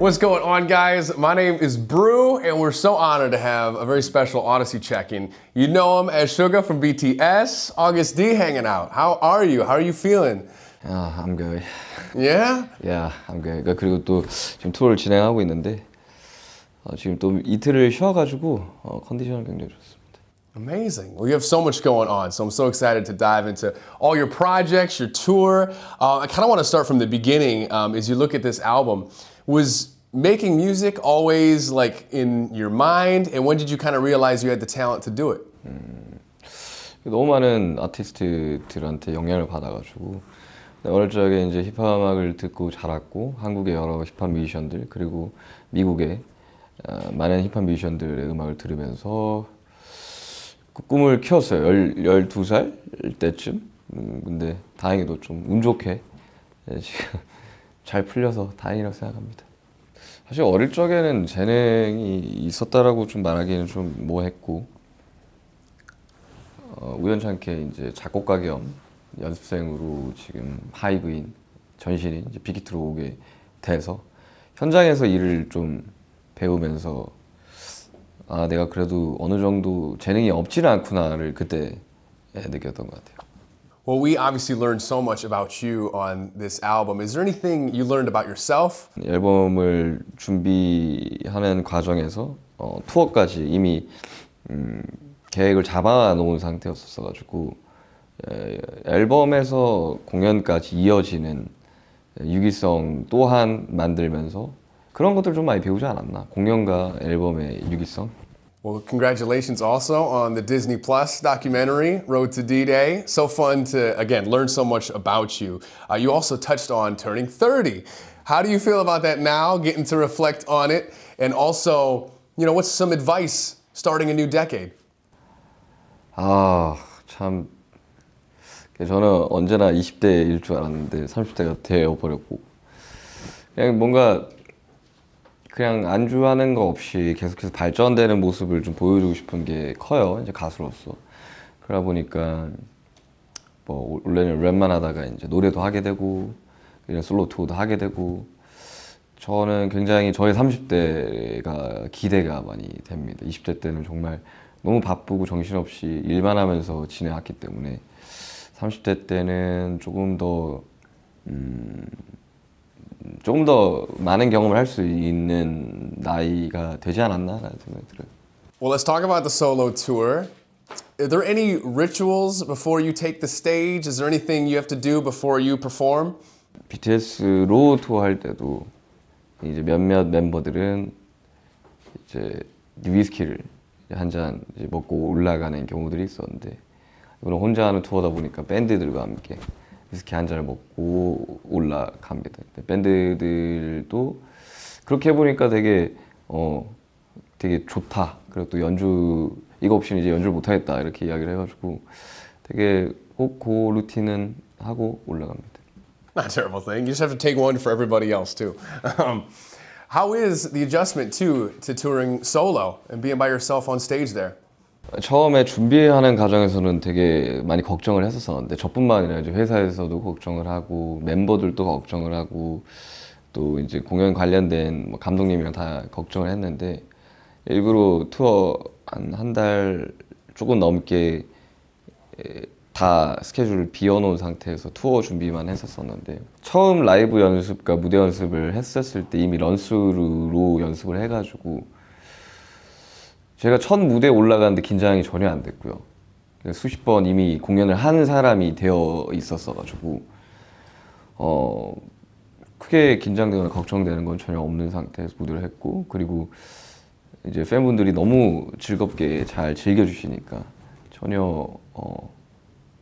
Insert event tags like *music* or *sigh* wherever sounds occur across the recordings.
What's going on guys? My name is Brew and we're so honored to have a very special Odyssey check-in. You know him as Sugar from BTS, August D hanging out. How are you? How are you feeling? Uh, I'm good. Yeah? Yeah, I'm good. 그리고 또 지금 투어를 진행하고 있는데 어, 지금 또 이틀을 쉬어가지고 어, 컨디션은 굉장히 좋습니다. Amazing. Well, you have so much going on, so I'm so excited to dive into all your projects, your tour. Uh, I kind of want to start from the beginning um, as you look at this album. Was making music always like in your mind, and when did you kind of realize you had the talent to do it? 음, 너무 많은 아티스트들한테 영향을 받아가지고 어릴 적에 이제 힙합 음악을 듣고 자랐고 한국의 여러 힙합 뮤지션들 그리고 미국의 어, 많은 힙합 뮤지션들의 음악을 들으면서 그 꿈을 키웠어요. 열, 12살 때쯤. 음, 근데 다행히도 좀 운 좋게 예, 지금 *laughs* 잘 풀려서 다행이라고 생각합니다. 사실 어릴 적에는 재능이 있었다라고 좀 말하기는 좀 뭐했고 어, 우연찮게 이제 작곡가 겸 연습생으로 지금 하이브인 전신인 이제 빅히트로 오게 돼서 현장에서 일을 좀 배우면서 아 내가 그래도 어느 정도 재능이 없지 않구나를 그때 느꼈던 것 같아요. Well, we obviously learned so much about you on this album. Is there anything you learned about yourself? 앨범을 준비하는 과정에서 어, 투어까지 이미 음, 계획을 잡아놓은 상태였었어가지고 에, 앨범에서 공연까지 이어지는 유기성 또한 만들면서 그런 것들 좀 많이 배우지 않았나 공연과 앨범의 유기성 Well, congratulations also on the Disney Plus documentary, Road to D Day. So fun to, again, learn so much about you. Uh, you also touched on turning 30. How do you feel about that now, getting to reflect on it? And also, you know, what's some advice starting a new decade? 아, 참. 저는 언제나 20대일 줄 알았는데 30대가 되어버렸고. 그냥 뭔가 그냥 안주하는 거 없이 계속해서 발전되는 모습을 좀 보여주고 싶은 게 커요. 이제 가수로서. 그러다 보니까 뭐 원래는 랩만 하다가 이제 노래도 하게 되고 이런 솔로 투어도 하게 되고 저는 굉장히 저의 30대가 기대가 많이 됩니다. 20대 때는 정말 너무 바쁘고 정신없이 일만 하면서 지내왔기 때문에 30대 때는 조금 더 음, 조금 더 많은 경험을 할 수 있는 나이가 되지 않았나라는 생각이 들어요. Well, let's talk about the solo tour. Are there any rituals before you take the stage? Is there anything you have to do before you perform? BTS로 투어할 때도 이제 몇몇 멤버들은 이제 위스키를 한잔 먹고 올라가는 경우들이 있었는데 이번 혼자 하는 투어다 보니까 밴드들과 함께 위스키 한 잔을 먹고 올라갑니다. 밴드들도 그렇게 해보니까 되게 어 되게 좋다. 그리고 또 연주 이거 없이는 이제 연주를 못하겠다 이렇게 이야기를 해가지고 되게 꼭 그 루틴은 하고 올라갑니다. Not a terrible thing. You just have to take one for everybody else too. Um, how is the adjustment to to touring solo and being by yourself on stage there? 처음에 준비하는 과정에서는 되게 많이 걱정을 했었었는데 저뿐만 아니라 이제 회사에서도 걱정을 하고 멤버들도 걱정을 하고 또 이제 공연 관련된 뭐 감독님이랑 다 걱정을 했는데 일부러 투어 한 한 달 조금 넘게 다 스케줄을 비워놓은 상태에서 투어 준비만 했었었는데 처음 라이브 연습과 무대 연습을 했었을 때 이미 런스루로 연습을 해가지고 제가 첫 무대에 올라가는데 긴장이 전혀 안 됐고요. 수십 번 이미 공연을 한 사람이 되어 있었어가지고 어 크게 긴장되거나 걱정되는 건 전혀 없는 상태에서 무대를 했고 그리고 이제 팬분들이 너무 즐겁게 잘 즐겨주시니까 전혀 어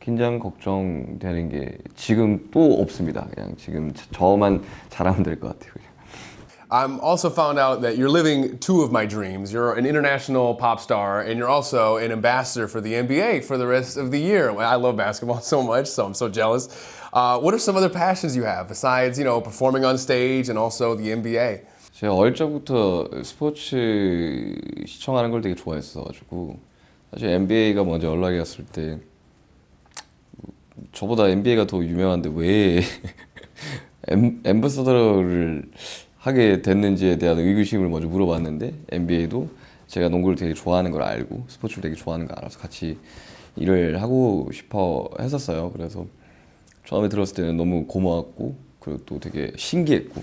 긴장 걱정되는 게 지금 또 없습니다. 그냥 지금 저만 잘하면 될 것 같아요. I'm also found out that you're living two of my dreams. You're an international pop star, and you're also an ambassador for the NBA for the rest of the year. I love basketball *laughs* so much, so I'm so jealous. Uh, what are some other passions you have besides, you know, performing on stage and also the NBA? 제가 어릴 적부터 스포츠 시청하는 걸 되게 좋아했어가지고 사실 NBA가 먼저 연락이 왔을 때 저보다 NBA가 더 유명한데 왜 *laughs* 엠, 엠버서더를 하게 됐는지에 대한 의구심을 먼저 물어봤는데 NBA도 제가 농구를 되게 좋아하는 걸 알고 스포츠를 되게 좋아하는 걸 알아서 같이 일을 하고 싶어 했었어요. 그래서 처음에 들었을 때는 너무 고마웠고 그리고 또 되게 신기했고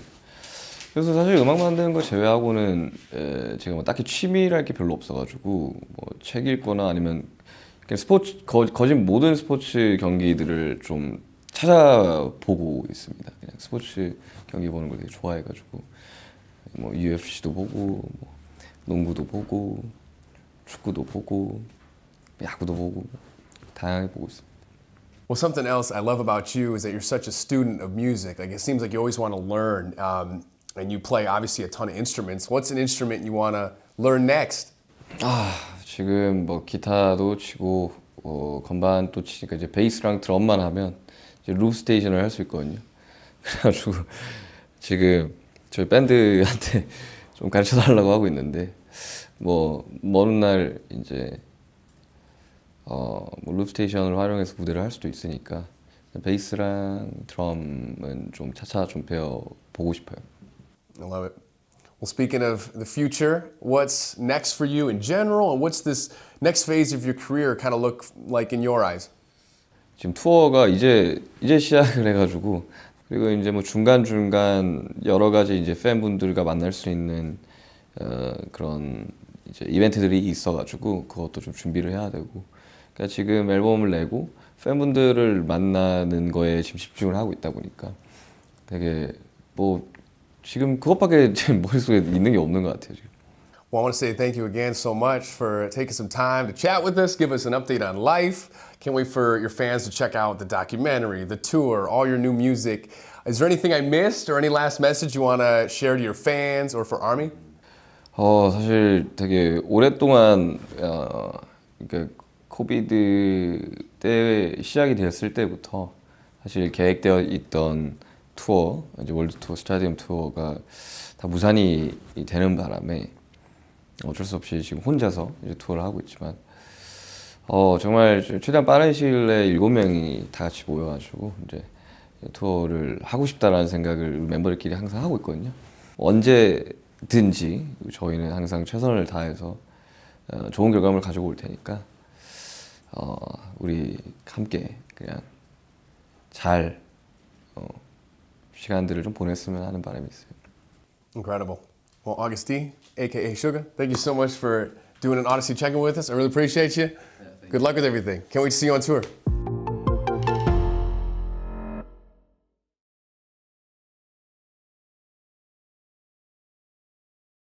그래서 사실 음악 만드는 거 제외하고는 에, 제가 뭐 딱히 취미랄 게 별로 없어가지고 뭐 책 읽거나 아니면 그냥 스포츠 거, 거진 모든 스포츠 경기들을 좀 찾아보고 있습니다. 그냥 스포츠 경기 보는 걸 되게 좋아해가지고 뭐 UFC도 보고 뭐 농구도 보고 축구도 보고 야구도 보고 다양하게 보고 있습니다. Well, something else I love about you is that you're such a student of music. Like it seems like you always want to learn, um, and you play obviously a ton of instruments. What's an instrument you want to learn next? 아 지금 뭐 기타도 치고 어, 건반 또 치니까 이제 베이스랑 드럼만 하면 룸 스테이션을 할 수 있거든요. 그래가지고 지금 저희 밴드한테 좀 가르쳐 달라고 하고 있는데 뭐 어느 날 이제 어뭐 룹스테이션을 활용해서 무대를 할 수도 있으니까 베이스랑 드럼은 좀 차차 좀 배워 보고 싶어요. I love it. Well, speaking of the future, what's next for you in general, and what's this next phase of your career kind of look like in your eyes? 지금 투어가 이제 이제 시작을 해가지고 그리고 이제 뭐 중간 중간 여러 가지 이제 팬분들과 만날 수 있는 어, 그런 이제 이벤트들이 있어가지고 그것도 좀 준비를 해야 되고 그러니까 지금 앨범을 내고 팬분들을 만나는 거에 지금 집중을 하고 있다 보니까 되게 뭐 지금 그것밖에 제 *laughs* 머릿속에 있는 게 없는 것 같아요. Well, I want to say thank you again so much for taking some time to chat with us, give us an update on life. Can't wait for your fans to check out the documentary, the tour, all your new music. Is there anything I missed or any last message you want to share to your fans or for Army? 어 사실 되게 오랫동안 어, 그러니까 코비드 때 시작이 되었을 때부터 사실 계획되어 있던 투어 이제 월드 투어 스타디움 투어가 다 무산이 되는 바람에 어쩔 수 없이 지금 혼자서 이제 투어를 하고 있지만 어 정말 최대한 빠른 시일 내에 일곱 명이 다 같이 모여가지고 이제 투어를 하고 싶다라는 생각을 멤버들끼리 항상 하고 있거든요. 언제든지 저희는 항상 최선을 다해서 어, 좋은 결과물 가지고 올 테니까 어, 우리 함께 그냥 잘 어, 시간들을 좀 보냈으면 하는 바람이 있어요. Incredible. Well, August D, aka Sugar, thank you so much for doing an Odyssey check-in with us. I really appreciate you. Yeah, Good you. luck with everything. Can't wait to see you on tour.